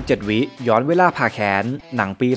57วิย้อนเวลาผ่าแขนหนังปี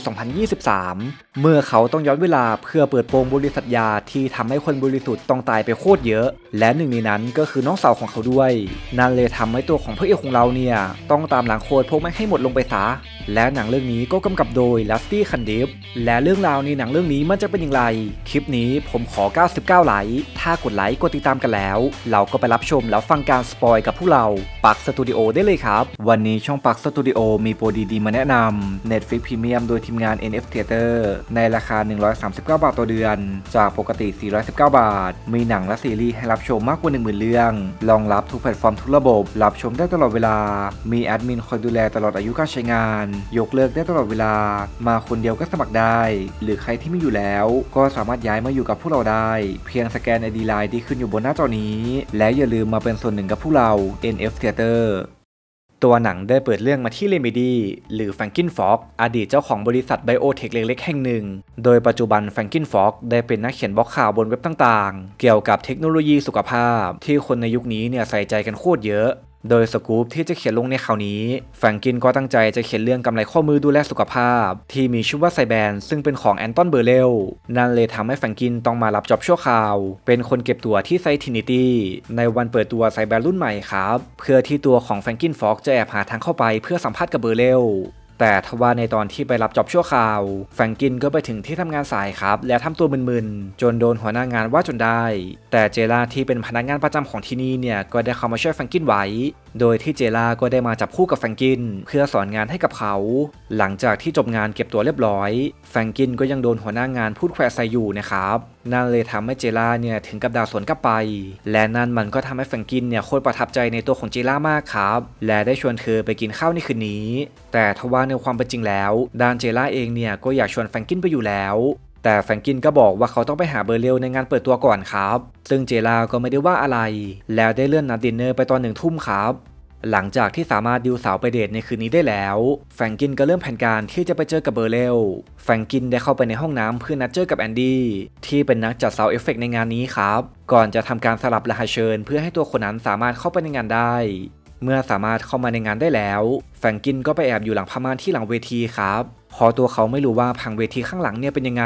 2023 เมื่อเขาต้องย้อนเวลาเพื่อเปิดโปงบริษัทยาที่ทำให้คนบริสุทธิ์ต้องตายไปโคตรเยอะ และหนึ่งในนั้นก็คือน้องสาวของเขาด้วย นั่นเลยทำให้ตัวของพระเอกของเราเนี่ยต้องตามหลังโคตรพวกม่ให้หมดลงไปซะและหนังเรื่องนี้ก็กำกับโดยลัสตี้คันดิฟและเรื่องราวในหนังเรื่องนี้มันจะเป็นอย่างไร คลิปนี้ผมขอ 99ไลค์ถ้ากดไลค์กดติดตามกันแล้ว เราก็ไปรับชมแล้วฟังการสปอยกับพวกเราปักสตูดิโอได้เลยครับวันนี้ช่องปักสตูดิโอมีโปรดีๆ มาแนะนำ Netflix Premium โดยทีมงาน NF Theater ในราคา 139 บาทต่อเดือน จากปกติ 419 บาท มีหนังและซีรีส์ให้รับชมมากกว่า 10,000 เรื่อง รองรับทุกแพลตฟอร์มทุกระบบ รับชมได้ตลอดเวลา มีแอดมินคอยดูแลตลอดอายุการใช้งาน ยกเลิกได้ตลอดเวลา มาคนเดียวก็สมัครได้ หรือใครที่ไม่อยู่แล้วก็สามารถย้ายมาอยู่กับพวกเราได้ เพียงสแกน ID Line ที่ขึ้นอยู่บนหน้าจอนี้ และอย่าลืมมาเป็นส่วนหนึ่งกับพวกเรา NF Theater ตัวหนังได้เปิดเรื่องมาที่เลมิดี หรือแฟรงกินฟอกอดีตเจ้าของบริษัทไบโอเทคเล็กๆ แห่งหนึ่ง โดยปัจจุบันแฟรงกินฟอกได้เป็นนักเขียนบล็อกข่าวบนเว็บต่างๆ เกี่ยวกับเทคโนโลยีสุขภาพที่คนในยุคนี้เนี่ยใส่ใจกันโคตรเยอะโดยสกู๊ปที่จะเขียนลงในข่าวนี้ แฟรงกินก็ตั้งใจจะเขียนเรื่องกำไรข้อมือดูแลสุขภาพ ที่มีชื่อว่าไซแบนซึ่งเป็นของแอนตันเบอร์เลลนั่นเลยทำให้แฟรงกินต้องมารับจอบชั่วคราว เป็นคนเก็บตัวที่ไซทินิตี้ในวันเปิดตัวไซแบนรุ่นใหม่ครับ เพื่อที่ตัวของแฟรงกินฟอกจะแอบหาทางเข้าไปเพื่อสัมภาษณ์กับเบอร์เลลแต่ทว่าในตอนที่ไปรับจอบชั่วคราว แฟงกินก็ไปถึงที่ทำงานสายครับ และทำตัวมึนๆ จนโดนหัวหน้างานว่าจนได้ แต่เจล่าที่เป็นพนักงานประจำของที่นี่เนี่ยก็ได้เข้ามาช่วยแฟงกินไว้ โดยที่เจล่าก็ได้มาจับคู่กับแฟงกิน เพื่อสอนงานให้กับเขา หลังจากที่จบงานเก็บตัวเรียบร้อย แฟงกินก็ยังโดนหัวหน้างานพูดแควะใส่อยู่ นะครับนั่นเลยทำให้เจล่าเนี่ยถึงกับดาวสวนกลับไป และนั่นมันก็ทำให้แฟรงกินเนี่ยโคตรประทับใจในตัวของเจล่ามากครับ และได้ชวนเธอไปกินข้าวในคืนนี้ แต่ทว่าในความเป็นจริงแล้วดานเจล่าเองเนี่ย ก็อยากชวนแฟรงกินไปอยู่แล้ว แต่แฟงกินก็บอกว่าเขาต้องไปหาเบอร์เรลในงานเปิดตัวก่อนครับ ซึ่งเจลาก็ไม่ได้ว่าอะไร แล้วได้เลื่อนนัดดินเนอร์ไปตอนหนึ่งทุ่มครับหลังจากที่สามารถดิวสาวไปเดทในคืนนี้ได้แล้ว แฟรงกินก็เริ่มแผนการที่จะไปเจอกับเบอร์เลลแฟรงกินได้เข้าไปในห้องน้ำเพื่อนัดเจอกับแอนดี้ที่เป็นนักจัดสาวเอฟเฟกในงานนี้ครับ ก่อนจะทำการสลับรหัสเชิญเพื่อให้ตัวคนนั้นสามารถเข้าไปในงานได้ เมื่อสามารถเข้ามาในงานได้แล้ว แฟรงกินก็ไปแอบอยู่หลังพม่านที่หลังเวทีครับพอตัวเขาไม่รู้ว่าผังเวทีข้างหลังเนี่ยเป็นยังไง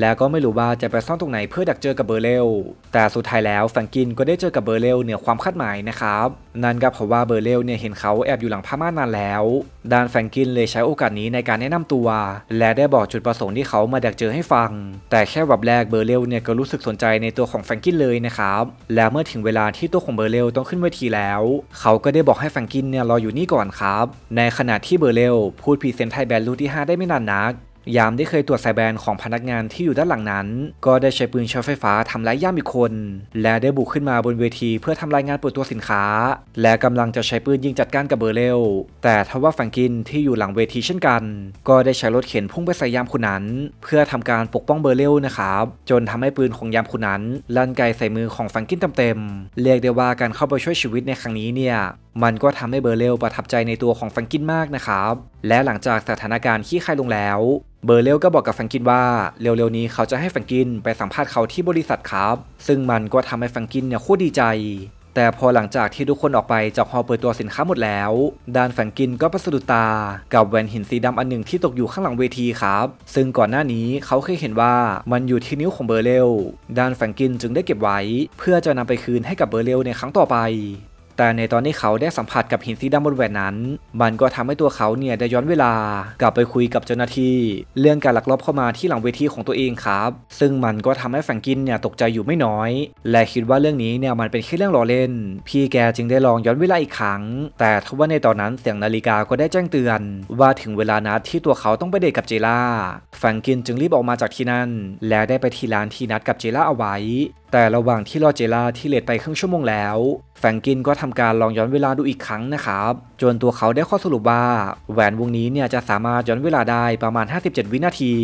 แล้วก็ไม่รู้ว่าจะไปซ่อนตรงไหนเพื่อดักเจอกับเบอร์เรลแต่สุดท้ายแล้วแฟรงกินก็ได้เจอกับเบอร์เรลเหนือความคาดหมายนะครับ นั่นก็เพราะว่าเบอร์เรลเนี่ยเห็นเขาแอบอยู่หลังผ้าม่านนานแล้วด้านแฟรงกินเลยใช้โอกาสนี้ในการแนะนำตัว และได้บอกจุดประสงค์ที่เขามาดักเจอให้ฟัง แต่แค่แบบแรกเบอร์เรลเนี่ยก็รู้สึกสนใจในตัวของแฟรงกินเลยนะครับและเมื่อถึงเวลาที่ตัวของเบอร์เรลต้องขึ้นเวทีแล้ว เขาก็ได้บอกให้แฟรงกินเนี่ยรออยู่นี่ก่อนครับในขณะที่เบอร์เรลพูดพรีเซนต์ไทยแบนด์รูที่ 5 ได้ไม่นานนักยามได้เคยตรวจสายแบนของพนักงานที่อยู่ด้านหลังนั้น ก็ได้ใช้ปืนช็อตไฟฟ้าทำร้ายย่ามอีกคน และได้บุกขึ้นมาบนเวทีเพื่อทำรายงานเปิดตัวสินค้า และกำลังจะใช้ปืนยิงจัดการกับเบอร์เรวแต่ทว่าฝังกินที่อยู่หลังเวทีเช่นกัน ก็ได้ใช้รถเข็นพุ่งไปใส่ยามคนนั้น เพื่อทำการปกป้องเบอร์เรวนะครับ จนทำให้ปืนของยามคนนั้นลั่นไกใส่มือของฝังกินเต็มๆเรียกได้ว่าการเข้าไปช่วยชีวิตในครั้งนี้เนี่ยมันก็ทำให้เบอร์เรลประทับใจในตัวของแฟรงกินมากนะครับ และหลังจากสถานการณ์ขี้คายลงแล้ว เบอร์เรลก็บอกกับแฟรงกินว่าเร็วๆนี้เขาจะให้แฟรงกินไปสัมภาษณ์เขาที่บริษัทครับ ซึ่งมันก็ทำให้แฟรงกินเนี่ยโคตรดีใจ แต่พอหลังจากที่ทุกคนออกไปจากฮอลเปิดตัวสินค้าหมดแล้วดานแฟรงกินก็ประสะดุดตา กับแหวนหินสีดำอันหนึ่งที่ตกอยู่ข้างหลังเวทีครับ ซึ่งก่อนหน้านี้เขาเคยเห็นว่ามันอยู่ที่นิ้วของเบอร์เรลดานแฟรงกินจึงได้เก็บไว้เพื่อจะนำไปคืนให้กับเบอร์เลในครั้งต่อไปแต่ในตอนที่เขาได้สัมผัสกับหินสีดำบนแหวนนั้น มันก็ทำให้ตัวเขาเนี่ยได้ย้อนเวลากลับไปคุยกับเจ้าหน้าที่ เรื่องการลักลอบเข้ามาที่หลังเวทีของตัวเองครับ ซึ่งมันก็ทำให้แฟงกินเนี่ยตกใจอยู่ไม่น้อย และคิดว่าเรื่องนี้เนี่ยมันเป็นแค่เรื่องล้อเล่น พี่แกจึงได้ลองย้อนเวลาอีกครั้ง แต่ทว่าในตอนนั้นเสียงนาฬิกาก็ได้แจ้งเตือน ว่าถึงเวลานัดที่ตัวเขาต้องไปเดทกับเจล่าแฟงกินจึงรีบออกมาจากที่นั่น และได้ไปที่ร้านที่นัดกับเจล่าเอาไว้แต่ระหว่างที่รอเจลาที่เลทไปครึ่งชั่วโมงแล้ว แฟงกินก็ทำการลองย้อนเวลาดูอีกครั้งนะครับ จนตัวเขาได้ข้อสรุปว่าแหวนวงนี้เนี่ยจะสามารถย้อนเวลาได้ประมาณ 57 วินาที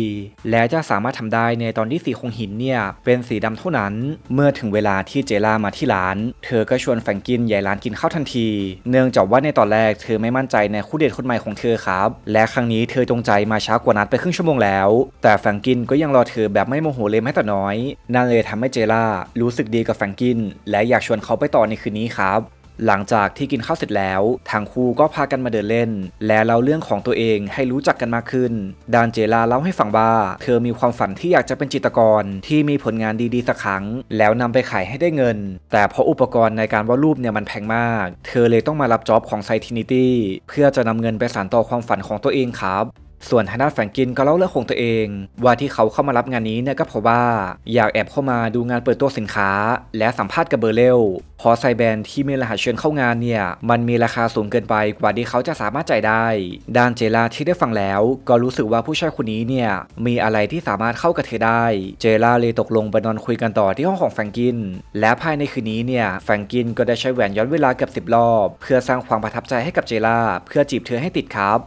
และจะสามารถทำได้ในตอนที่สีของหินเนี่ยเป็นสีดำเท่านั้น เมื่อถึงเวลาที่เจลามาที่ร้าน เธอก็ชวนแฟงกินใหญ่ร้านกินข้าวทันที เนื่องจากว่าในตอนแรกเธอไม่มั่นใจในคู่เดทคนใหม่ของเธอครับ และครั้งนี้เธอจงใจมาช้ากว่านัดไปครึ่งชั่วโมงแล้ว แต่แฟงกินก็ยังรอเธอแบบไม่โมโหเลยแม้แต่น้อย นั่นเลยทำให้เจลารู้สึกดีกับแฟรงกิน และอยากชวนเขาไปต่อในคืนนี้ครับ หลังจากที่กินข้าวเสร็จแล้วทางคู่ก็พากันมาเดินเล่น และเล่าเรื่องของตัวเองให้รู้จักกันมากขึ้น ดานเจลาเล่าให้ฟังว่า เธอมีความฝันที่อยากจะเป็นจิตรกรที่มีผลงานดี ๆสักครั้ง แล้วนำไปขายให้ได้เงิน แต่เพราะอุปกรณ์ในการวาดรูปเนี่ยมันแพงมาก เธอเลยต้องมารับจ็อบของไซทินิตี้เพื่อจะนำเงินไปสานต่อความฝันของตัวเองครับส่วนฮานาแฟรงกินก็เล่าเรื่องของตัวเอง ว่าที่เขาเข้ามารับงานนี้เนี่ยก็เพราะว่าอยากแอบเข้ามาดูงานเปิดตัวสินค้า และสัมภาษณ์กับเบอร์เลวพอไซแบนที่มีรหัสเชิญเข้างานเนี่ยมันมีราคาสูงเกินไปกว่าที่เขาจะสามารถจ่ายได้ด้านเจลาที่ได้ฟังแล้ว ก็รู้สึกว่าผู้ชายคนนี้เนี่ยมีอะไรที่สามารถเข้ากับเธอได้ เจลาเลยตกลงไปนอนคุยกันต่อที่ห้องของแฟรงกิน และภายในคืนนี้เนี่ยแฟรงกินก็ได้ใช้แหวนย้อนเวลาเกือบสิบรอบเพื่อสร้างความประทับใจให้กับเจลาเพื่อจีบเธอให้ติดครับ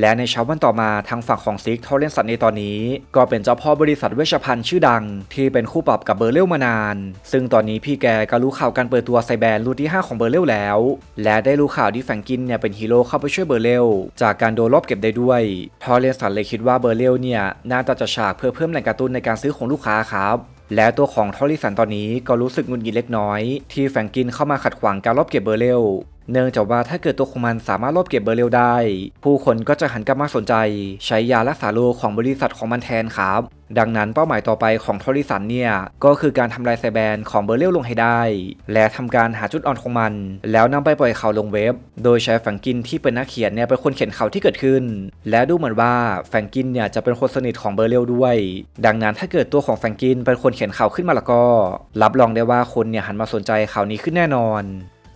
และในเช้าวันต่อมาทางฝั่งของซิกทอเลนสันในตอนนี้ ก็เป็นเจ้าพ่อบริษัทเวชภัณฑ์ชื่อดัง ที่เป็นคู่ปรับกับเบอร์เรลมานาน ซึ่งตอนนี้พี่แกก็รู้ข่าวการเปิดตัวไซแบนรุ่นที่5ของเบอร์เรลแล้วและได้รู้ข่าวที่แฟงกินเนี่ยเป็นฮีโร่เข้าไปช่วยเบอร์เรลจากการโดนลอบเก็บได้ด้วย ทอเลนสันเลยคิดว่าเบอร์เรลเนี่ยน่าจะจะฉากเพื่อเพิ่มแรงกระตุ้นในการซื้อของลูกค้าครับ และตัวของทอริสันตอนนี้ก็รู้สึกงุนงงเล็กน้อย ที่แฟงกินเข้ามาขัดขวางการลอบเก็บเบอร์เรลเนื่องจากว่าถ้าเกิดตัวของมันสามารถลบเก็บเบอร์เรลได้ ผู้คนก็จะหันกลับมาสนใจ ใช้ยารักษาโรคของบริษัทของมันแทนครับ ดังนั้นเป้าหมายต่อไปของทริสันเนี่ยก็คือการทำลายไซแบนของเบอร์เรลลงให้ได้ และทำการหาจุดอ่อนของมัน แล้วนำไปปล่อยข่าวลงเว็บ โดยใช้แฟงกินที่เป็นนักเขียนเนี่ยเป็นคนเขียนข่าวที่เกิดขึ้น และดูเหมือนว่าแฟงกินเนี่ยจะเป็นคนสนิทของเบอร์เรลด้วย ดังนั้นถ้าเกิดตัวของแฟงกินเป็นคนเขียนข่าวขึ้นมาแล้วก็ รับรองได้ว่าคนเนี่ยหันมาสนใจข่าวนี้ขึ้นแน่นอน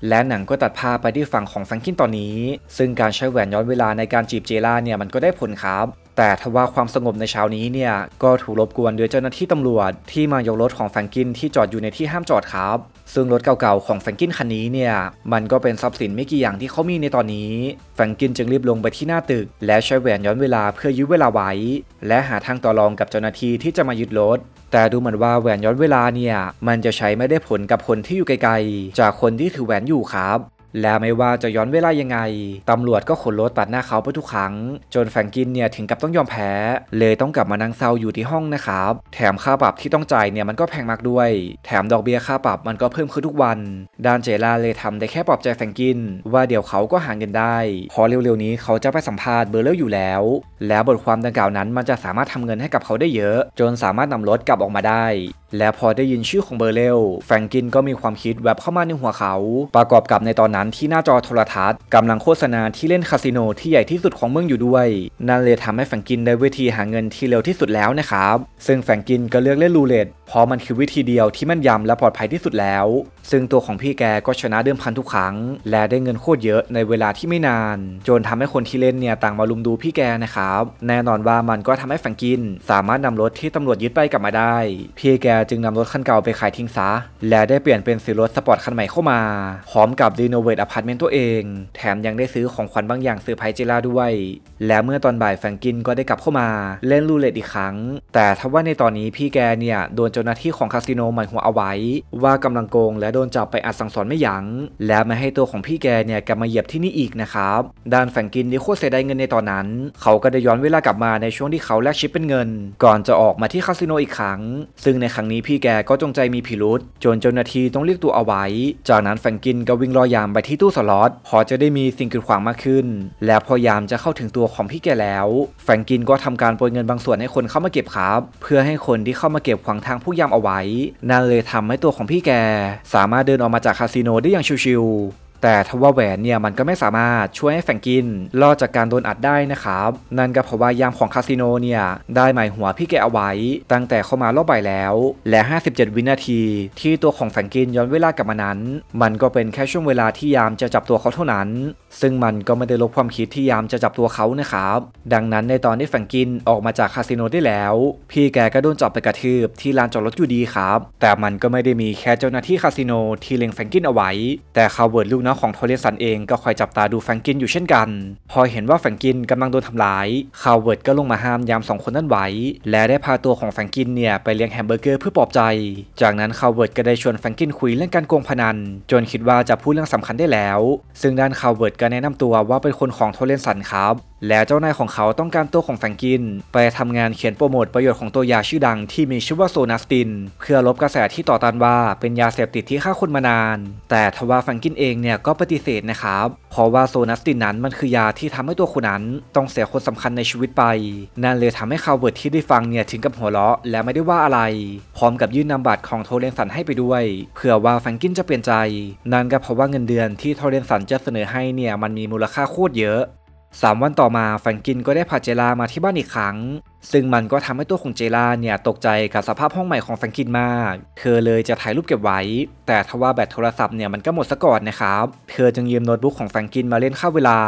และหนังก็ตัดภาพไปที่ฝั่งของแฟงคินตอนนี้ ซึ่งการใช้แหวนย้อนเวลาในการจีบเจล่าเนี่ยมันก็ได้ผลครับ แต่ทว่าความสงบในเช้านี้เนี่ยก็ถูกรบกวนโดยเจ้าหน้าที่ตำรวจ ที่มายกรถของแฟงกินที่จอดอยู่ในที่ห้ามจอดครับ ซึ่งรถเก่าๆของแฟงกินคันนี้เนี่ยมันก็เป็นทรัพย์สินไม่กี่อย่างที่เขามีในตอนนี้แฟงกินจึงรีบลงไปที่หน้าตึก และใช้แหวนย้อนเวลาเพื่อยื้อเวลาไว้ และหาทางต่อรองกับเจ้าหน้าที่ที่จะมายึดรถแต่ดูเหมือนว่าแหวนย้อนเวลาเนี่ย มันจะใช้ไม่ได้ผลกับคนที่อยู่ไกลๆจากคนที่ถือแหวนอยู่ครับและไม่ว่าจะย้อนเวลายังไงตำรวจก็ขนรถตัดหน้าเขาไปทุกครั้ง จนแฟรงกินเนี่ยถึงกับต้องยอมแพ้เลยต้องกลับมานั่งเศร้าอยู่ที่ห้องนะครับ แถมค่าปรับที่ต้องจ่ายเนี่ยมันก็แพงมากด้วย แถมดอกเบี้ยค่าปรับมันก็เพิ่มขึ้นทุกวันดานเจล่าเลยทำได้แค่ปลอบใจแฟรงกิน ว่าเดี๋ยวเขาก็หาเงินได้ พอเร็วๆ นี้เขาจะไปสัมภาษณ์เบอร์เลอร์อยู่แล้ว แล้วบทความดังกล่าวนั้นมันจะสามารถทำเงินให้กับเขาได้เยอะ จนสามารถนำรถกลับออกมาได้และพอได้ยินชื่อของเบอร์เลลแฟรงกินก็มีความคิดแวบเข้ามาในหัวเขา ประกอบกับในตอนนั้นที่หน้าจอโทรทัศน์กำลังโฆษณาที่เล่นคาสิโนที่ใหญ่ที่สุดของเมืองอยู่ด้วย นั่นเลยทำให้แฟรงกินได้วิธีหาเงินที่เร็วที่สุดแล้วนะครับ ซึ่งแฟรงกินก็เลือกเล่นรูเล็ตเพราะมันคือวิธีเดียวที่มั่นยำและปลอดภัยที่สุดแล้ว ซึ่งตัวของพี่แกก็ชนะเดิมพันทุกครั้ง และได้เงินโคตรเยอะในเวลาที่ไม่นาน จนทำให้คนที่เล่นเนี่ยต่างมาลุมดูพี่แกนะครับ แน่นอนว่ามันก็ทำให้แฟรงกิน สามารถนำรถที่ตำรวจยึดไปกลับมาได้พี่แกจึงนำรถคันเก่าไปขายทิ้งซะและได้เปลี่ยนเป็นซื้อรถสปอร์ตคันใหม่เข้ามาพร้อมกับรีโนเวทอพาร์ตเมนต์ตัวเอง แถมยังได้ซื้อของขวัญบางอย่างซื้อไพเจล่าด้วย และเมื่อตอนบ่ายแฟงกินก็ได้กลับเข้ามา เล่นรูเล็ตอีกครั้ง แต่ทว่าในตอนนี้พี่แกเนี่ย โดนเจ้าหน้าที่ของคาสิโนหมันหัวเอาไว้ ว่ากำลังโกงและโดนจับไปอัดสังสอนไม่ยัง้งและไม่ให้ตัวของพี่แกเนี่ยกลับมาเหยียบที่นี่อีกนะครับด้านแฟงกินได้โคตรเสียดายเงินในตอนนั้น เขาก็ได้ย้อนเวลากลับมาในช่วงที่เขาแลกชิปเป็นเงิน ก่อนจะออกมาที่คาสิโนอีกครั้ง ซึ่งในครั้งนี้พี่แกก็จงใจมีพิรุษจนเจ้าหน้าที่ต้องเรียกตัวเอาไว้ จากนั้นแฟรงกินก็วิ่งรอยามไปที่ตู้สล็อต พอจะได้มีสิ่งกีดขวางมากขึ้น และพอยามจะเข้าถึงตัวของพี่แกแล้ว แฟรงกินก็ทำการโปรยเงินบางส่วนให้คนเข้ามาเก็บครับ เพื่อให้คนที่เข้ามาเก็บขวางทางผู้ยามเอาไว้ นั่นเลยทำให้ตัวของพี่แก สามารถเดินออกมาจากคาสิโนได้อย่างชิวๆแต่ทว่าแหวนเนี่ยมันก็ไม่สามารถช่วยให้แฟงกินรอดจากการโดนอัดได้นะครับนั่นก็เพราะว่ายามของคาสิโนเนี่ยได้หมายหัวพี่แกเอาไว้ ตั้งแต่เข้ามารอบใบแล้ว และ 57 วินาที ที่ตัวของแฟงกินย้อนเวลากลับมานั้น มันก็เป็นแค่ช่วงเวลาที่ยามจะจับตัวเขาเท่านั้น ซึ่งมันก็ไม่ได้ลบความคิดที่ยามจะจับตัวเขานะครับดังนั้นในตอนที่แฟงกินออกมาจากคาสิโนได้แล้วพี่แกก็โดนจับไปกระทืบที่ลานจอดรถอยู่ดีครับ แต่มันก็ไม่ได้มีแค่เจ้าหน้าที่คาสิโนที่เล็งแฟงกินเอาไว้ แต่คาเวิร์ดลูกนา้องของทเรสันเองก็คอยจับตาดูแฟรงกินอยู่เช่นกัน พอเห็นว่าแฟรงกินกำลังโดนทำร้าย คาวเวิร์ดก็ลงมาห้ามยามสองคนนั้นไว้ และได้พาตัวของแฟรงกินเนี่ยไปเลี้ยงแฮมเบอร์เกอร์เพื่อปลอบใจ จากนั้นคาวเวิร์ดก็ได้ชวนแฟรงกินคุยเรื่องการโกงพนัน จนคิดว่าจะพูดเรื่องสำคัญได้แล้ว ซึ่งด้านคาวเวิร์ดก็แนะนำตัวว่าเป็นคนของโทเรสันครับ และเจ้านายของเขาต้องการตัวของแฟงกินไปทำงานเขียนโปรโมทประโยชน์ของตัวยาชื่อดังที่มีชื่อว่าโซนัสตินเพื่อลบกระแสที่ต่อต้านว่าเป็นยาเสพติดที่ฆ่าคนมานาน แต่ทว่าแฟงกินเองเนี่ยก็ปฏิเสธนะครับ เพราะว่าโซนัสตินนั้นมันคือยาที่ทำให้ตัวคุณนั้นต้องเสียคนสำคัญในชีวิตไป นั่นเลยทำให้คาวเวิร์ดที่ได้ฟังเนี่ยถึงกับหัวเราะและไม่ได้ว่าอะไร พร้อมกับยื่นนำบัตรของโทเรนสันให้ไปด้วย เผื่อว่าแฟรงกินจะเปลี่ยนใจ นั่นก็เพราะว่าเงินเดือนที่โทเรนสันจะเสนอให้เนี่ยมันมีมูลค่าโคตรเยอะ3 วันต่อมาแฟรงกินก็ได้พาเจลามาที่บ้านอีกครั้ง ซึ่งมันก็ทำให้ตัวของเจลาเนี่ยตกใจกับสภาพห้องใหม่ของแฟรงกินมาก เธอเลยจะถ่ายรูปเก็บไว้ แต่ทว่าแบตโทรศัพท์เนี่ยมันก็หมดซะก่อนนะครับ เธอจึงยืมโน้ตบุ๊กของแฟรงกินมาเล่นข่าเวลา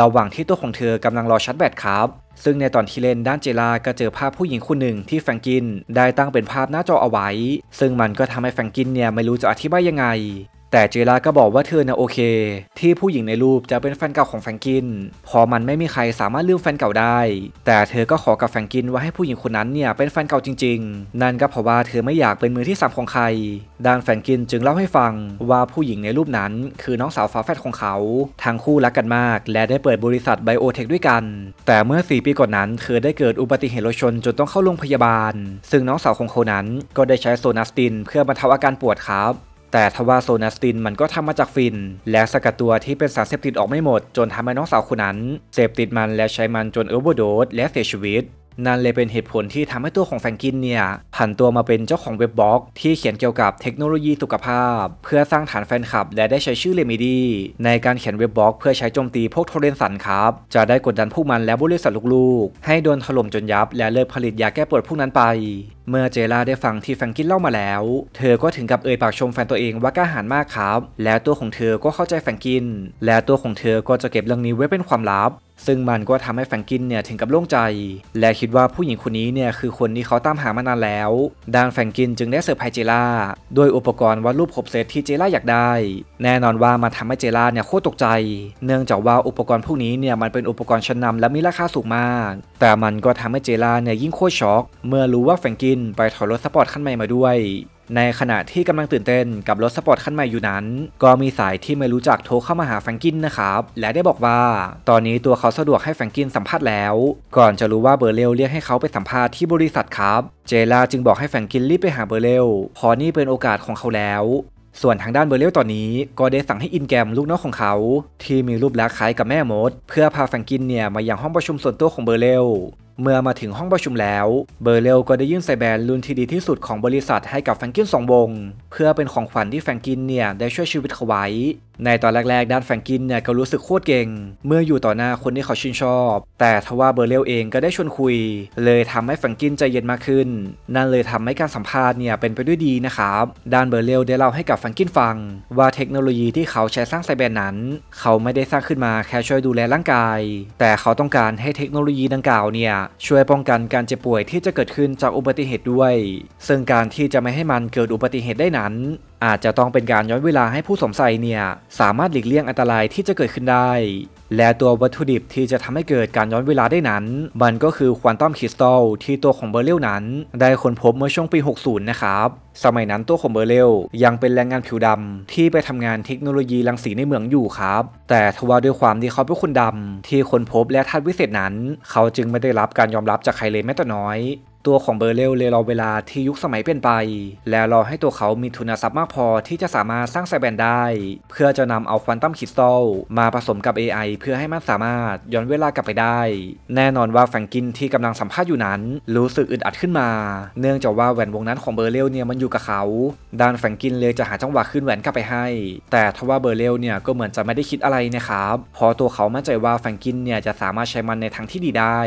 ระหว่างที่ตัวของเธอกำลังรอชาร์จแบตครับ ซึ่งในตอนที่เล่นด้านเจลาก็เจอภาพผู้หญิงคนหนึ่งที่แฟงกินได้ตั้งเป็นภาพหน้าจอเอาไว้ ซึ่งมันก็ทำให้แฟงกินเนี่ยไม่รู้จะอธิบายยังไงแต่เจล่าก็บอกว่าเธอนะโอเค ที่ผู้หญิงในรูปจะเป็นแฟนเก่าของแฟงกิน พอมันไม่มีใครสามารถลืมแฟนเก่าได้ แต่เธอก็ขอกับแฟงกินว่าให้ผู้หญิงคนนั้นเนี่ยเป็นแฟนเก่าจริงๆ นั่นก็เพราะว่าเธอไม่อยากเป็นมือที่สามของใคร ด้านแฟงกินจึงเล่าให้ฟังว่าผู้หญิงในรูปนั้น คือน้องสาว้าแฟดของเขา ทั้งคู่รักกันมากและได้เปิดบริษัทไบโอเทคด้วยกัน แต่เมื่อ 4 ปีก่อนนั้นเธอได้เกิดอุบัติเหตุรถชนจนต้องเข้าโรงพยาบาลซึ่งน้องสาวของเขานั้นก็ได้ใช้โซนัสตินเพื่อบรรเทาอาการปวดครับแต่ทว่าโซนาสตินมันก็ทำมาจากฟิน และสกัดตัวที่เป็นสารเสพติดออกไม่หมด จนทำให้น้องสาวคนนั้นเสพติดมันและใช้มันจนเออร์โบโดสและเสียชีวิตนั่นเลยเป็นเหตุผลที่ทำให้ตัวของแฟงกินเนี่ยผันตัวมาเป็นเจ้าของเว็บบล็อก ที่เขียนเกี่ยวกับเทคโนโลยีสุขภาพ เพื่อสร้างฐานแฟนคลับ และได้ใช้ชื่อเลมิดี้ในการเขียนเว็บบล็อก เพื่อใช้โจมตีพวกโทเรนสันครับ จะได้กดดันผู้มันและบริษัทลูกๆ ให้โดนถล่มจนยับและเลิกผลิตยาแก้ปวดพวกนั้นไป เมื่อเจล่าได้ฟังที่แฟงกินเล่ามาแล้ว เธอก็ถึงกับเอ่ยปากชมแฟนตัวเองว่ากล้าหาญมากครับ และตัวของเธอก็เข้าใจแฟงกิน และตัวของเธอก็จะเก็บเรื่องนี้ไว้เป็นความลับซึ่งมันก็ทำให้แฟรงกินเนี่ยถึงกับโล่งใจ และคิดว่าผู้หญิงคนนี้เนี่ยคือคนที่เขาตามหามานานแล้วดานแฟรงกินจึงได้เสิร์ไพห้เจล่าด้วยอุปกรณ์วัดรูปครบเซตที่เจล่าอยากได้ แน่นอนว่ามันทำให้เจล่าเนี่ยโคตรตกใจ เนื่องจากว่าอุปกรณ์พวกนี้เนี่ยมันเป็นอุปกรณ์ชั้นนาและมีราคาสูงมาก แต่มันก็ทำให้เจล่าเนี่ยยิ่งโคตรช็อก เมื่อรู้ว่าแฟรงกินไปถอยรถสปอร์ตคันใหม่มาด้วยในขณะที่กำลังตื่นเต้นกับรถสปอร์ตคันใหม่อยู่นั้น ก็มีสายที่ไม่รู้จักโทรเข้ามาหาแฟรงกินนะครับ และได้บอกว่า ตอนนี้ตัวเขาสะดวกให้แฟรงกินสัมภาษณ์แล้ว ก่อนจะรู้ว่าเบอร์เรลเรียกให้เขาไปสัมภาษณ์ที่บริษัทครับ เจลาจึงบอกให้แฟรงกินรีบไปหาเบอร์เรลพอนี่เป็นโอกาสของเขาแล้ว ส่วนทางด้านเบอร์เรลตอนนี้ก็ได้สั่งให้อินแกมลูกน้องของเขา ที่มีรูปลักษณ์คล้ายกับแม่มด เพื่อพาแฟงกินเนี่ยมายังห้องประชุมส่วนตัวของเบอร์เรลเมื่อมาถึงห้องประชุมแล้ว เบอร์เรลก็ได้ยื่นใส่แบนรุ่นที่ดีที่สุดของบริษัทให้กับแฟรงกินสองวงเพื่อเป็นของขวัญที่แฟรงกินเนี่ยได้ช่วยชีวิตเขาไว้ในตอนแรกๆด้านแฟรงกินเนี่ยก็รู้สึกโคตรเก่ง เมื่ออยู่ต่อหน้าคนที่เขาชื่นชอบ แต่ทว่าเบอร์เรลเองก็ได้ชวนคุย เลยทำให้แฟรงกินใจเย็นมากขึ้น นั่นเลยทำให้การสัมภาษณ์เนี่ยเป็นไปด้วยดีนะครับด้านเบอร์เรลได้เล่าให้กับแฟรงกินฟัง ว่าเทคโนโลยีที่เขาใช้สร้างไซแบนนั้น เขาไม่ได้สร้างขึ้นมาแค่ช่วยดูแลร่างกาย แต่เขาต้องการให้เทคโนโลยีดังกล่าวเนี่ยช่วยป้องกันการเจ็บป่วยที่จะเกิดขึ้นจากอุบัติเหตุด้วย ซึ่งการที่จะไม่ให้มันเกิดอุบัติเหตุได้นั้นอาจจะต้องเป็นการย้อนเวลาให้ผู้สงสัยเนี่ย สามารถหลีกเลี่ยงอันตรายที่จะเกิดขึ้นได้ และตัววัตถุดิบที่จะทำให้เกิดการย้อนเวลาได้นั้น มันก็คือควอนตัมคริสตัลที่ตัวของเบอร์เรลนั้น ได้ค้นพบเมื่อช่วงปี 60 นะครับ สมัยนั้นตัวของเบอร์เรลยังเป็นแรงงานผิวดำที่ไปทำงานเทคโนโลยีรังสีในเมืองอยู่ครับแต่ทว่าด้วยความที่เขาเป็นคนดำ ที่ค้นพบและทัดวิเศษนั้น เขาจึงไม่ได้รับการยอมรับจากใครเลยแม้แต่น้อยตัวของเบอร์เรลเลยรอเวลาที่ยุคสมัยเปลี่ยนไป แล้วรอให้ตัวเขามีทุนทรัพย์มากพอที่จะสามารถสร้างไซแบนได้ เพื่อจะนำเอาควอนตัมคริสตัลมาผสมกับ AI เพื่อให้มันสามารถย้อนเวลากลับไปได้ แน่นอนว่าแฟงกินที่กำลังสัมภาษณ์อยู่นั้น รู้สึกอึดอัดขึ้นมา เนื่องจากว่าแหวนวงนั้นของเบอร์เรลเนี่ยมันอยู่กับเขาด้านแฟงกินเลยจะหาจังหวะขึ้นแหวนกลับไปให้ แต่ทว่าเบอร์เรลเนี่ยก็เหมือนจะไม่ได้คิดอะไรนะครับพอตัวเขามั่นใจว่าแฟงกินเนี่ยจะสามารถใช้มันในทางที่ดีได้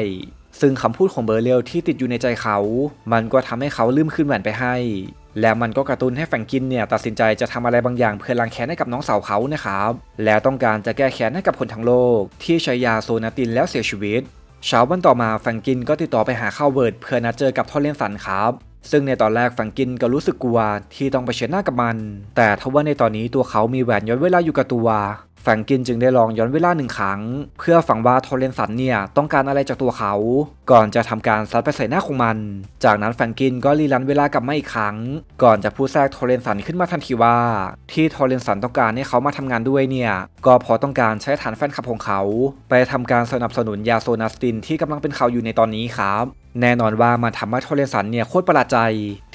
ซึ่งคำพูดของเบอร์เรลที่ติดอยู่ในใจเขา มันก็ทำให้เขาลืมขึ้นแหวนไปให้ และมันก็กระตุ้นให้แฟงกินเนี่ยตัดสินใจจะทำอะไรบางอย่างเพื่อล้างแค้นให้กับน้องสาวเขานะครับ และต้องการจะแก้แค้นให้กับคนทั้งโลกที่ใช้ยาโซนาตินแล้วเสียชีวิตเช้าวันต่อมาแฟงกินก็ติดต่อไปหาข้าเวิร์ดเพื่อนัดเจอกับทอเลนสันครับ ซึ่งในตอนแรกแฟงกินก็รู้สึกกลัวที่ต้องไปเชิญหน้ากับมัน แต่ทว่าในตอนนี้ตัวเขามีแหวนย้อนเวลาอยู่กับตัวแฟรงกินจึงได้ลองย้อนเวลาหนึ่งครั้ง เพื่อฝังว่าทอร์เรนสันเนี่ยต้องการอะไรจากตัวเขา ก่อนจะทำการซัดไปใส่หน้าของมัน จากนั้นแฟรงกินก็รีลันเวลากลับมาอีกครั้ง ก่อนจะพูดแทรกทอร์เรนสันขึ้นมาทันทีว่า ที่ทอร์เรนสันต้องการให้เขามาทำงานด้วยเนี่ยก็พอต้องการใช้ฐานแฟนคลับของเขา ไปทำการสนับสนุนยาโซนาสตินที่กำลังเป็นข่าวอยู่ในตอนนี้ครับ แน่นอนว่ามันทำให้ทอร์เรนสันเนี่ยโคตรประหลาดใจ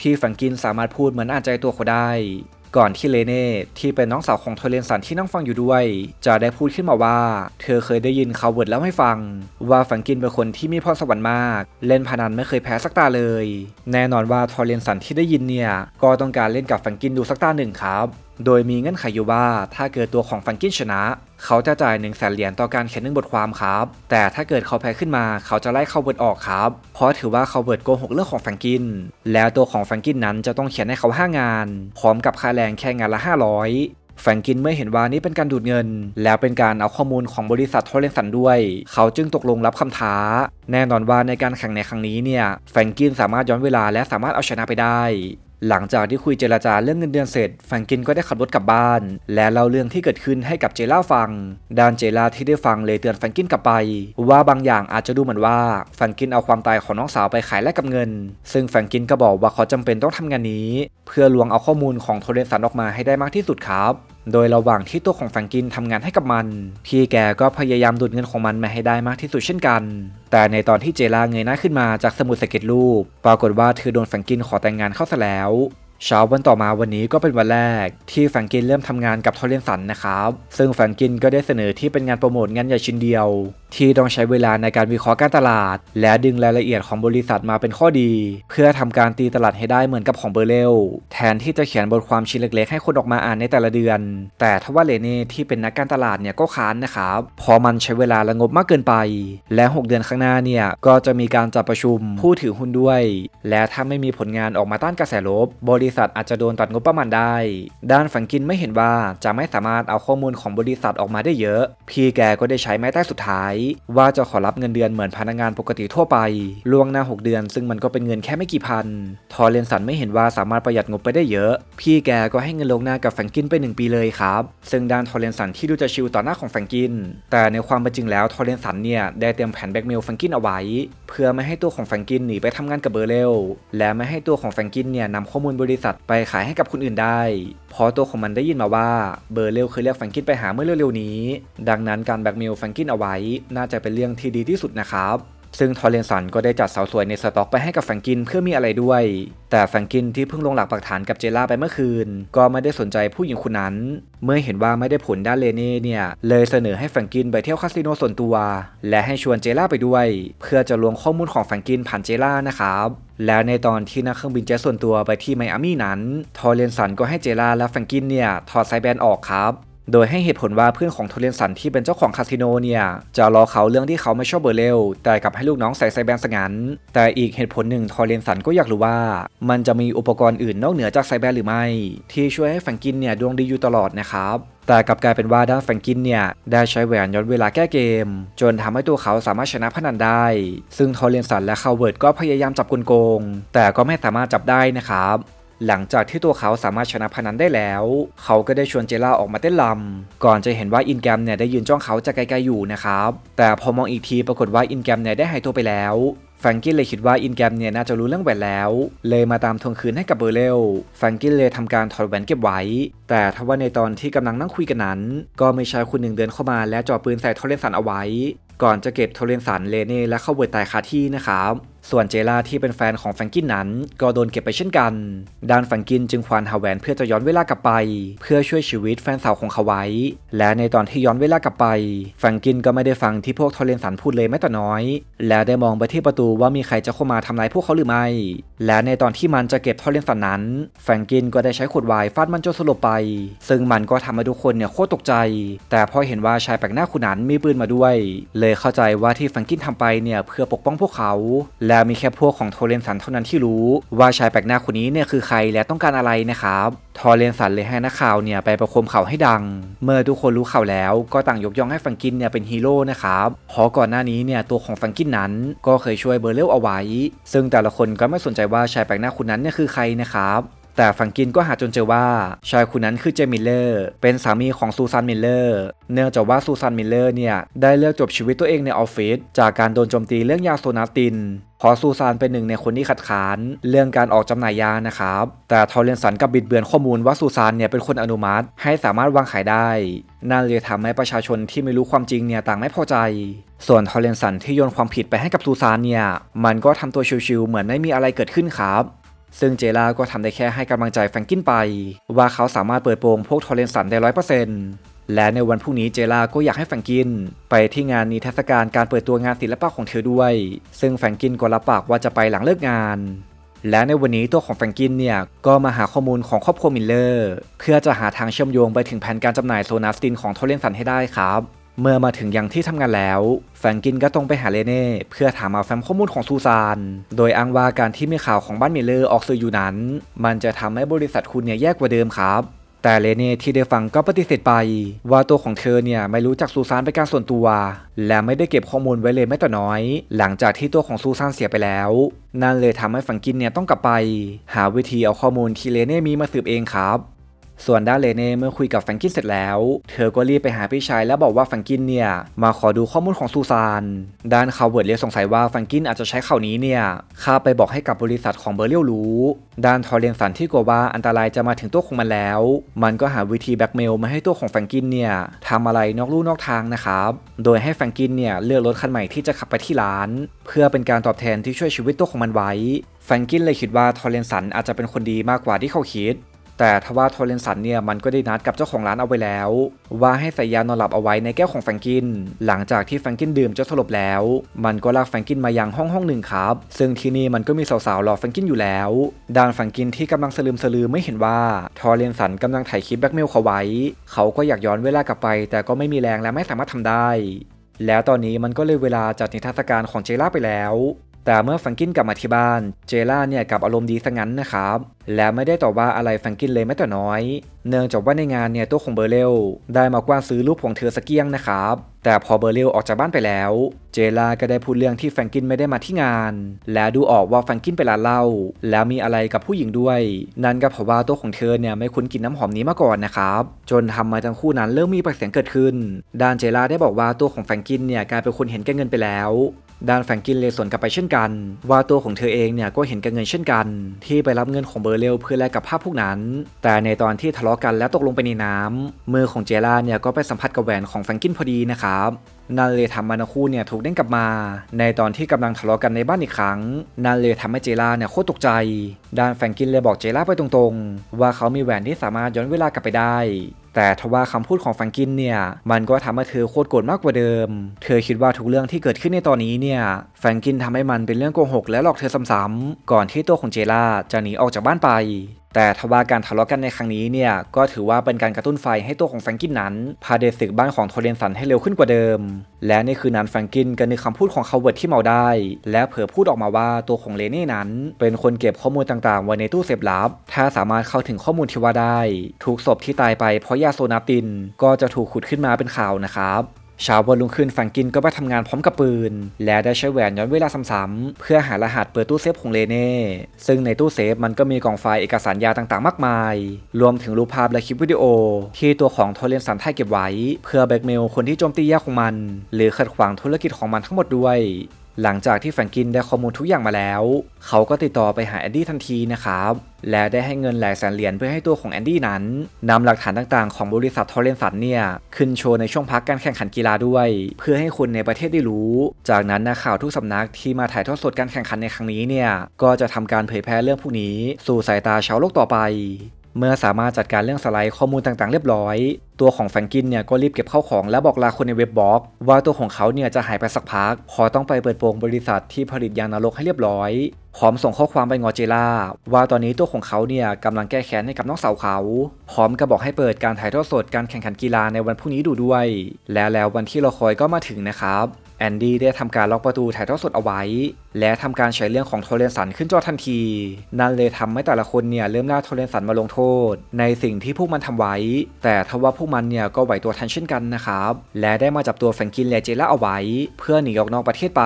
ที่แฟรงกินสามารถพูดเหมือนอ่านใจตัวเขาได้ก่อนที่เลเน่ที่เป็นน้องสาวของโทเรนสันที่นั่งฟังอยู่ด้วย จะได้พูดขึ้นมาว่า เธอเคยได้ยินขาวเวิร์ดแล้วให้ฟัง ว่าฝังกินเป็นคนที่มีพรสวรรค์มาก เล่นพนันไม่เคยแพ้สักตาเลย แน่นอนว่าโทเรนสันที่ได้ยินเนี่ยก็ต้องการเล่นกับฝังกินดูสักตาหนึ่งครับโดยมีเงื่อนไขอยู่ว่าถ้าเกิดตัวของฟังกินชนะ เขาจะจ่าย1นึ่งแสนเหรียญต่อการเขียนหนึ่งบทความครับ แต่ถ้าเกิดเขาแพ้ขึ้นมา เขาจะไล่เขาเบิดออกครับ เพราะถือว่าเขาเบิดโกหกเรื่องของฟังกิน แล้วตัวของฟังกินนั้นจะต้องเขียนให้เขา 5 งานพร้อมกับค่าแรงแค่งานละ 500แฟรงกินเมื่อเห็นว่านี่เป็นการดูดเงิน แล้วเป็นการเอาข้อมูลของบริษัทโทเลนสันด้วย เขาจึงตกลงรับคำท้า แน่นอนว่าในการแข่งในครั้งนี้เนี่ยแฟรงกินสามารถย้อนเวลาและสามารถเอาชนะไปได้หลังจากที่คุยเจรจาเรื่องเงินเดือนเสร็จแฟรงกินก็ได้ขับรถกลับบ้านและเล่าเรื่องที่เกิดขึ้นให้กับเจล่าฟังด้านเจล่าที่ได้ฟังเลยเตือนแฟรงกินกลับไปว่าบางอย่างอาจจะดูเหมือนว่าแฟรงกินเอาความตายของน้องสาวไปขายแลกกับเงิน ซึ่งแฟรงกินก็บอกว่าเขาจำเป็นต้องทำงานนี้เพื่อลวงเอาข้อมูลของโทเรนสันออกมาให้ได้มากที่สุดครับโดยระหว่างที่ตัวของแฟงกินทำงานให้กับมัน พี่แกก็พยายามดูดเงินของมันมาให้ได้มากที่สุดเช่นกัน แต่ในตอนที่เจลาเงยหน้าขึ้นมาจากสมุดสเก็ตรูป ปรากฏว่าเธอโดนแฟงกินขอแต่งงานเข้าซะแล้วเช้าวันต่อมาวันนี้ก็เป็นวันแรก ที่แฟรงกินเริ่มทำงานกับทอเรนสันนะครับ ซึ่งแฟรงกินก็ได้เสนอที่เป็นงานโปรโมทงานใหญ่ชิ้นเดียว ที่ต้องใช้เวลาในการวิเคราะห์การตลาด และดึงรายละเอียดของบริษัทมาเป็นข้อดี เพื่อทำการตีตลาดให้ได้เหมือนกับของเบอร์เรลแทนที่จะเขียนบทความชิ้นเล็กๆ ให้คนออกมาอ่านในแต่ละเดือน แต่ทว่าเลเน่ที่เป็นนักการตลาดเนี่ยก็ค้านนะครับพอมันใช้เวลาระงบมากเกินไป และ 6 เดือนข้างหน้าเนี่ยก็จะมีการจัดประชุมผู้ถือหุ้นด้วย และถ้าไม่มีผลงานออกมาต้านกระแสลบบริริษัทอาจจะโดนตัดงบประมาณได้ ด้านฝังกินไม่เห็นว่าจะไม่สามารถเอาข้อมูลของบริษัทออกมาได้เยอะ พี่แกก็ได้ใช้ไม้ใต้สุดท้าย ว่าจะขอรับเงินเดือนเหมือนพนักงานปกติทั่วไปล่วงหน้า 6 เดือน ซึ่งมันก็เป็นเงินแค่ไม่กี่พัน ทอเรนสันไม่เห็นว่าสามารถประหยัดงบไปได้เยอะ พี่แกก็ให้เงินลงหน้ากับฝังกินไป1ปีเลยครับ ซึ่งด้านทอเรนสันที่ดูจะชิวต่อหน้าของฝังกิน แต่ในความเป็นจริงแล้วทอเรนสันเนี่ยได้เตรียมแผนแบ็กเมลฝังกินเอาไว้ เพื่อไม่ให้ตัวของฝังกินหนีไปทำงานกับเบอร์เรลและไม่ให้ตัวของฝังกินเนี่ยนำข้อมูลบริษัทไปขายให้กับคนอื่นได้ เพราะตัวของมันได้ยินมาว่าเบอร์เรลเคยเรียกแฟรงกินไปหาเมื่อเร็วๆนี้ ดังนั้นการแบ็กเมลแฟรงกินเอาไว้น่าจะเป็นเรื่องที่ดีที่สุดนะครับซึ่งทอร์เรนสันก็ได้จัดสาวสวยในสต็อกไปให้กับแฟงกินเพื่อมีอะไรด้วย แต่แฟงกินที่เพิ่งลงหลักปักฐานกับเจล่าไปเมื่อคืน ก็ไม่ได้สนใจผู้หญิงคนนั้น เมื่อเห็นว่าไม่ได้ผลด้านเลเน่เนี่ย เลยเสนอให้แฟงกินไปเที่ยวคาสิโนส่วนตัว และให้ชวนเจล่าไปด้วย เพื่อจะลวงข้อมูลของแฟงกินผ่านเจล่านะครับ แล้วในตอนที่นักเครื่องบินเจส่วนตัวไปที่ไมอามี่นั้น ทอร์เรนสันก็ให้เจล่าและแฟงกินเนี่ยถอดสายแบนออกครับโดยให้เหตุผลว่าเพื่อนของโทเรียนสันที่เป็นเจ้าของคาสิโนเนี่ย จะรอเขาเรื่องที่เขาไม่ชอบเบอร์เลวแต่กลับให้ลูกน้องใส่ไซแบนสงันแต่อีกเหตุผลหนึ่งโทเรียนสันก็อยากรู้ว่า มันจะมีอุปกรณ์อื่นนอกเหนือจากไซแบนหรือไม่ ที่ช่วยให้แฟงกินเนี่ยดวงดีอยู่ตลอดนะครับ แต่กลับกลายเป็นว่าด้านแฟรงกินเนี่ย ได้ใช้แหวนย้อนเวลาแก้เกม จนทำให้ตัวเขาสามารถชนะพนันได้ ซึ่งทอเรียนสันและคาเวิร์ดก็พยายามจับกลโกงแต่ก็ไม่สามารถจับได้นะครับหลังจากที่ตัวเขาสามารถชนะพนันได้แล้ว เขาก็ได้ชวนเจล่าออกมาเต้นลำก่อนจะเห็นว่าอินแกรมเนี่ยได้ยืนจ้องเขาจากไกลๆอยู่นะครับ แต่พอมองอีกทีปรากฏว่าอินแกรมเนี่ยได้หายตัวไปแล้ว แฟรงกินเลยคิดว่าอินแกรมเนี่ยน่าจะรู้เรื่องแหวนแล้ว เลยมาตามทวงคืนให้กับเบอร์เรลแฟรงกินเลยทำการถอดแหวนเก็บไว้ แต่ทว่าในตอนที่กำลังนั่งคุยกันนั้น ก็มีชายคนหนึ่งเดินเข้ามา และจ่อปืนใส่ทอร์เรนสันเอาไว้ ก่อนจะเก็บทอร์เรนสันเลเน่และเข้าเวทตายคาที่นะครับส่วนเจลาที่เป็นแฟนของแฟงกินนั้น ก็โดนเก็บไปเช่นกัน ด้านแฟงกินจึงควานหาแหวนเพื่อจะย้อนเวลากลับไป เพื่อช่วยชีวิตแฟนสาวของเขาไว้ และในตอนที่ย้อนเวลากลับไป แฟงกินก็ไม่ได้ฟังที่พวกทอรเรนสันพูดเลยแม้แต่น้อย และได้มองไปที่ประตูว่ามีใครจะเข้ามาทำร้ายพวกเขาหรือไม่ และในตอนที่มันจะเก็บทอรเรนสันนั้น แฟงกินก็ได้ใช้ขวดวายฟาดมันจนสลบไป ซึ่งมันก็ทำให้ทุกคนเนี่ยโคตรตกใจ แต่พอเห็นว่าชายแปลกหน้าคนนั้นมีปืนมาด้วย เลยเข้าใจว่าที่แฟงกินทำไปเนี่ยเพื่อปกป้องพวกเขาแล้วมีแค่พวกของโทเรนสันเท่านั้นที่รู้ ว่าชายแปลกหน้าคนนี้เนี่ยคือใครและต้องการอะไรนะครับทอเรนสันเลยให้นักข่าวเนี่ยไปประคมข่าวให้ดัง เมื่อทุกคนรู้ข่าวแล้วก็ต่างยกย่องให้ฟังกินเนี่ยเป็นฮีโร่นะครับเพราะก่อนหน้านี้เนี่ยตัวของฟังกินนั้นก็เคยช่วยเบอร์เรลเอาไว้ซึ่งแต่ละคนก็ไม่สนใจว่าชายแปลกหน้าคนนั้นเนี่ยคือใครนะครับแต่ฟังกินก็หาจนเจอว่าชายคนนั้นคือเจมิลเลอร์เป็นสามีของซูซานมิลเลอร์เนื่องจากว่าซูซานมิลเลอร์เนี่ยได้เลือกจบชีวิตตัวเองในออฟฟิศจากการโดนโจมตีเรื่องยาโซนาตินพอซูซานเป็นหนึ่งในคนที่ขัดขานเรื่องการออกจำหน่ายยานะครับ แต่ทอเรนสันกับบิดเบือนข้อมูลว่าซูซานเนี่ยเป็นคนอนุมัติให้สามารถวางขายได้นั่นเลยทำให้ประชาชนที่ไม่รู้ความจริงเนี่ยต่างไม่พอใจ ส่วนทอเรนสันที่โยนความผิดไปให้กับซูซานเนี่ยมันก็ทำตัวชิวๆเหมือนไม่มีอะไรเกิดขึ้นครับซึ่งเจล่าก็ทำได้แค่ให้กำลังใจแฟรงกินไปว่าเขาสามารถเปิดโปงพวกทอร์เรนสันได้ร้อยเปอร์เซ็นต์และในวันพรุ่งนี้เจล่าก็อยากให้แฟงกิน ไปที่งานนิทรรศการการเปิดตัวงานศิลปะของเธอด้วย ซึ่งแฟงกินก็รับปากว่าจะไปหลังเลิกงาน และในวันนี้ตัวของแฟงกินเนี่ยก็มาหาข้อมูลของครอบครัวมิลเลอร์เพื่อจะหาทางเชื่อมโยงไปถึงแผนการจำหน่ายโซนาสตินของทอร์เรนสันให้ได้ครับเมื่อมาถึงยังที่ทำงานแล้ว แฟรงกินก็ตรงไปหาเลเน่ เพื่อถามเอาแฟ้มข้อมูลของซูซาน โดยอ้างว่าการที่มีข่าวของบ้านมิเลอร์ออกสื่ออยู่นั้น มันจะทำให้บริษัทคุณเนี่ยแย่กว่าเดิมครับ แต่เลเน่ที่ได้ฟังก็ปฏิเสธไป ว่าตัวของเธอเนี่ยไม่รู้จักซูซานเป็นการส่วนตัว และไม่ได้เก็บข้อมูลไว้เลยแม้แต่น้อย หลังจากที่ตัวของซูซานเสียไปแล้ว นั่นเลยทำให้แฟงกินเนี่ยต้องกลับไป หาวิธีเอาข้อมูลที่เลเน่มีมาสืบเองครับส่วนด้านเลเน่เมื่อคุยกับแฟรงกินเสร็จแล้ว เธอก็รีบไปหาพี่ชายแล้วบอกว่าแฟรงกินเนี่ยมาขอดูข้อมูลของซูซานด้านคาเวิร์ดเลยสงสัยว่าแฟรงกินอาจจะใช้ข่าวนี้เนี่ยข้าไปบอกให้กับบริษัทของเบอร์เรียวรู้ ด้านทอเรียนสันที่กลัวว่าอันตรายจะมาถึงตัวของมันแล้ว มันก็หาวิธีแบ็กเมลมาให้ตัวของแฟรงกินเนี่ยทำอะไรนอกลู่นอกทางนะครับโดยให้แฟรงกินเนี่ยเลือกรถคันใหม่ที่จะขับไปที่ร้าน เพื่อเป็นการตอบแทนที่ช่วยชีวิตตัวของมันไว้แฟรงกินเลยคิดว่าทอเรนสันอาจจะเป็นคนดีมากกว่าที่เขาคิดแต่ทว่าโทเรนสันเนี่ยมันก็ได้นัดกับเจ้าของร้านเอาไว้แล้วว่าให้ใส่ยานอนหลับเอาไว้ในแก้วของแฟรงกิน หลังจากที่แฟรงกินดื่มจนสลบแล้ว มันก็ลากแฟรงกินมายังห้องห้องหนึ่งครับ ซึ่งที่นี่มันก็มีสาวๆ รอแฟรงกินอยู่แล้ว ด้านแฟรงกินที่กำลังสลืมสลือไม่เห็นว่าทอเรนสันกำลังถ่ายคลิปแบล็กเมลเขาไว้เขาก็อยากย้อนเวลากลับไป แต่ก็ไม่มีแรงและไม่สามารถทำได้ แล้วตอนนี้มันก็เลยเวลาจัดนิทรรศการของเจล่าไปแล้วแต่เมื่อแฟรงกินกลับมาที่บ้าน เจล่าเนี่ยกลับอารมณ์ดีซะงั้นนะครับ และไม่ได้ต่อว่าอะไรแฟรงกินเลยแม้แต่น้อย เนื่องจากว่าในงานเนี่ยตัวของเบอร์เรลได้มากว้านซื้อรูปของเธอสเกี้ยงนะครับ แต่พอเบอร์เรลออกจากบ้านไปแล้ว เจล่าก็ได้พูดเรื่องที่แฟรงกินไม่ได้มาที่งาน และดูออกว่าแฟรงกินไปร้านเหล้าแล้วมีอะไรกับผู้หญิงด้วย นั่นก็เพราะว่าตัวของเธอเนี่ยไม่คุ้นกินน้ำหอมนี้มาก่อนนะครับจนทำมาทั้งคู่นั้นเริ่มมีปากเสียงเกิดขึ้นด้านเจล่าได้บอกว่าตัวของแฟรงกินเนี่ยกลายเป็นคนเห็นแก่เงินไปแล้วด้านแฟงกินเลยสนกลับไปเช่นกัน ว่าตัวของเธอเองเนี่ยก็เห็นกันเงินเช่นกัน ที่ไปรับเงินของเบอร์เรลเพื่อแลกกับภาพพวกนั้น แต่ในตอนที่ทะเลาะกันและตกลงไปในน้ำมือของเจล่าเนี่ยก็ไปสัมผัสกับแหวนของแฟงกินพอดีนะครับนันเลยทำมานาคูเนี่ยถูกเด้งกลับมา ในตอนที่กำลังทะเลาะกันในบ้านอีกครั้ง นันเลยทำให้เจล่าเนี่ยโคตรตกใจด้านแฟงกินเลยบอกเจล่าไปตรงๆ ว่าเขามีแหวนที่สามารถย้อนเวลากลับไปได้แต่ทว่าคำพูดของฟังกินเนี่ย มันก็ทำให้เธอโคตรโกรธมากกว่าเดิม เธอคิดว่าทุกเรื่องที่เกิดขึ้นในตอนนี้เนี่ยแฟรงกินทำให้มันเป็นเรื่องโกหกและหลอกเธอซ้ำๆก่อนที่ตัวของเจล่าจะหนีออกจากบ้านไปแต่ทว่าการทะเลาะกันในครั้งนี้เนี่ยก็ถือว่าเป็นการกระตุ้นไฟให้ตัวของแฟรงกินนั้น พาเดซึกบ้านของโทเรนสันให้เร็วขึ้นกว่าเดิม และในคืนนั้นแฟรงกินก็นึกคำพูดของเขาเวิร์ดที่เมาได้ และเผื่อพูดออกมาว่าตัวของเลนี่นั้นเป็นคนเก็บข้อมูลต่างๆไว้ในตู้เซฟลับ ถ้าสามารถเข้าถึงข้อมูลที่ว่าได้ทุกศพที่ตายไปเพราะยาโซนาตินก็จะถูกขุดขึ้นมาเป็นข่าวนะครับเช้าวันรุ่งขึ้นฝังกินก็ไปทำงานพร้อมกับปืน และได้ใช้แหวนย้อนเวลาซ้ำๆเพื่อหารหัสเปิดตู้เซฟของเลเน่ ซึ่งในตู้เซฟมันก็มีกล่องไฟล์เอกสารยาต่างๆมากมาย รวมถึงรูปภาพและคลิปวิดีโอ ที่ตัวของโทเรนสันไ่ายเก็บไว้ เพื่อแบล็กเมลคนที่โจมตียาของมัน หรือขัดขวางธุรกิจของมันทั้งหมดด้วยหลังจากที่แฟรงกินได้ข้อมูลทุกอย่างมาแล้ว เขาก็ติดต่อไปหาแอนดี้ทันทีนะครับ และได้ให้เงินหลายแสนเหรียญเพื่อให้ตัวของแอนดี้นั้นนำหลักฐานต่างๆของบริษัททอร์เรนสันเนี่ย ขึ้นโชว์ในช่วงพักการแข่งขันกีฬาด้วย เพื่อให้คนในประเทศได้รู้ จากนั้นนะข่าวทุกสำนักที่มาถ่ายทอดสดการแข่งขันในครั้งนี้เนี่ยก็จะทำการเผยแพร่เรื่องพวกนี้สู่สายตาชาวโลกต่อไปเมื่อสามารถจัดการเรื่องสไลด์ข้อมูลต่าง ๆเรียบร้อย ตัวของแฟรงกินเนี่ยก็รีบเก็บเข้าของและบอกลาคนในเว็บบล็อก ว่าตัวของเขาเนี่ยจะหายไปสักพัก พอต้องไปเปิดโปงบริษัทที่ผลิตยานรกให้เรียบร้อย พร้อมส่งข้อความไปงอเจล่าว่าตอนนี้ตัวของเขาเนี่ยกำลังแก้แค้นให้กับน้องสาวเขาพร้อมกับบอกให้เปิดการถ่ายทอดสดการแข่งขันกีฬาในวันพรุ่งนี้ดูด้วย และแล้ววันที่เราคอยก็มาถึงนะครับแอนดี้ได้ทำการล็อกประตูถ่ายทอดสดเอาไว้ และทำการใช้เรื่องของโทเรนสันขึ้นจอทันที นั่นเลยทำให้แต่ละคนเนี่ยเริ่มล่าโทเรนสันมาลงโทษ ในสิ่งที่พวกมันทำไว้ แต่ทว่าพวกมันเนี่ยก็ไหวตัวทันเช่นกันนะครับ และได้มาจับตัวแฟงกินและเจล่าเอาไว้เพื่อหนีออกนอกประเทศไป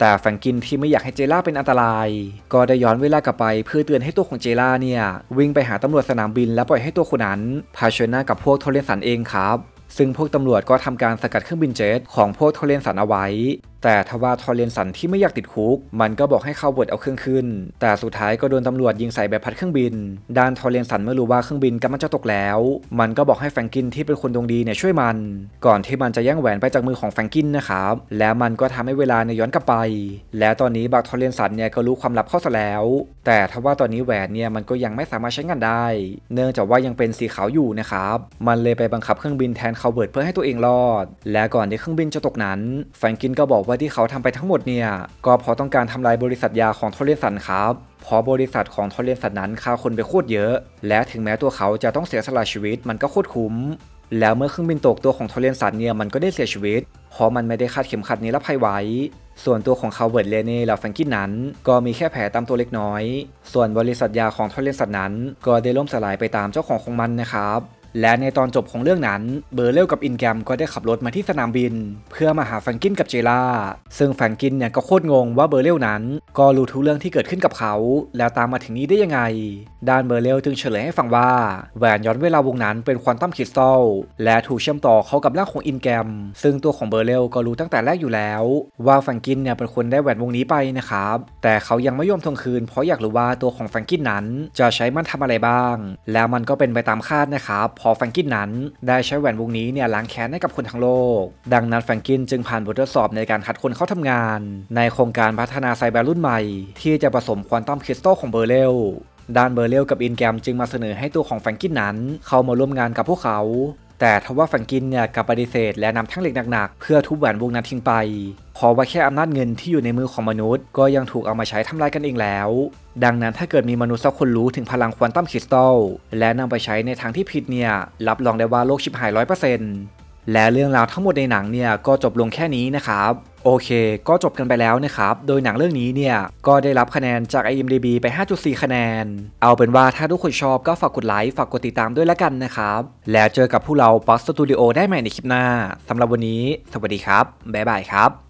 แต่แฟงกินที่ไม่อยากให้เจล่าเป็นอันตราย ก็ได้ย้อนเวลากลับไปเพื่อเตือนให้ตัวของเจล่าเนี่ยวิ่งไปหาตำรวจสนามบิน และปล่อยให้ตัวคนนั้นเาชิญหน้ากับพวกโทเรนสันเองครับซึ่งพวกตำรวจก็ทำการสกัดเครื่องบินเจ็ตของพวกโทเลนสันเอาไว้แต่ทว่าทอเรนสันที่ไม่อยากติดคุก มันก็บอกให้เข้าเวิร์ดเอาเครื่องขึ้น แต่สุดท้ายก็โดนตำรวจยิงใส่ใบพัดเครื่องบิน ด้านทอเรนสันเมื่อรู้ว่าเครื่องบินกำลังจะตกแล้ว มันก็บอกให้แฟงกินที่เป็นคนดวงดีเนี่ยช่วยมัน ก่อนที่มันจะแย่งแหวนไปจากมือของแฟงกินนะครับแล้วมันก็ทำให้เวลาเนี่ยย้อนกลับไป แล้วตอนนี้บักทอเรนสันเนี่ยก็รู้ความลับเข้าซะแล้ว แต่ทว่าตอนนี้แหวนเนี่ยมันก็ยังไม่สามารถใช้งานได้ เนื่องจากว่ายังเป็นสีขาวอยู่นะครับมันเลยไปบังคับเครื่องบินแทนคาเวิร์ดเพื่อให้ตัวเองรอด และก่อนที่เครื่องบินจะตกนั้น แฟงกินก็บอกว่าที่เขาทำไปทั้งหมดเนี่ยก็เพราะต้องการทำลายบริษัทยาของทอเรนสันครับเพราะบริษัทของทอเรนสันนั้นฆ่าคนไปโคตรเยอะ และถึงแม้ตัวเขาจะต้องเสียสละชีวิตมันก็โคตรคุ้ม แล้วเมื่อเครื่องบินตกตัวของทอเรนสันเนี่ยมันก็ได้เสียชีวิตเพราะมันไม่ได้คาดเข็มขัดนิรภัยไว้ส่วนตัวของเขาเวิร์ดเลเน่และแฟงกินนั้น ก็มีแค่แผลตามตัวเล็กน้อย ส่วนบริษัทยาของทอเรนสันนั้นก็ได้ล่มสลายไปตามเจ้าของของมันนะครับและในตอนจบของเรื่องนั้นเบอร์เรลกับอินแกรมก็ได้ขับรถมาที่สนามบิน เพื่อมาหาแฟรงกินกับเจล่าซึ่งแฟรงกินเนี่ยก็โคตรงงว่าเบอร์เรลนั้น ก็รู้ทุกเรื่องที่เกิดขึ้นกับเขา แล้วตามมาถึงนี้ได้ยังไง ด้านเบอร์เรลจึงเฉลยให้ฟังว่าแหวนย้อนเวลาวงนั้นเป็นควอนตัมคริสตัลและถูกเชื่อมต่อเข้ากับร่างของอินแกรมซึ่งตัวของเบอร์เรลก็รู้ตั้งแต่แรกอยู่แล้ว ว่าแฟรงกินเนี่ยเป็นคนได้แหวนวงนี้ไปนะครับ แต่เขายังไม่ยอมทวงคืนเพราะอยากรู้ว่าตัวของแฟรงกินนั้นจะใช้มันทำอะไรบ้าง แล้วมันก็เป็นไปตามคาดนะครับพอแฟรงกินนั้นได้ใช้แหวนวงนี้เนี่ยล้างแค้นให้กับคนทั้งโลก ดังนั้นแฟรงกินจึงผ่านบททดสอบในการคัดคนเข้าทำงาน ในโครงการพัฒนาไซแบร์รุ่นใหม่ที่จะผสมควอนตัมคริสตัลของเบอร์เรลด้านเบอร์เรลกับอินแกรมจึงมาเสนอให้ตัวของแฟรงกินนั้นเข้ามาร่วมงานกับพวกเขาแต่ทว่าฝังกินเนี่ยกลับปฏิเสธ และนำทั้งเหล็กหนักๆ เพื่อทุบแหวนวงนั้นทิ้งไป พอว่าแค่อำนาจเงินที่อยู่ในมือของมนุษย์ ก็ยังถูกเอามาใช้ทำลายกันเองแล้ว ดังนั้นถ้าเกิดมีมนุษย์สักคนรู้ถึงพลังควอนตัมคริสตัลและนำไปใช้ในทางที่ผิดเนี่ยรับรองได้ว่าโลกชิบหายร้อยเปอร์เซ็นต์และเรื่องราวทั้งหมดในหนังเนี่ยก็จบลงแค่นี้นะครับ โอเคก็จบกันไปแล้วนะครับ โดยหนังเรื่องนี้เนี่ยก็ได้รับคะแนนจาก IMDB ไป 5.4 คะแนน เอาเป็นว่าถ้าทุกคนชอบก็ฝากกดไลค์ ฝากกดติดตามด้วยละกันนะครับ แล้วเจอกับพวกเรา p o s ส Studio ได้ใหม่ในคลิปหน้าสำหรับวันนี้ สวัสดีครับ บ๊ายบายครับ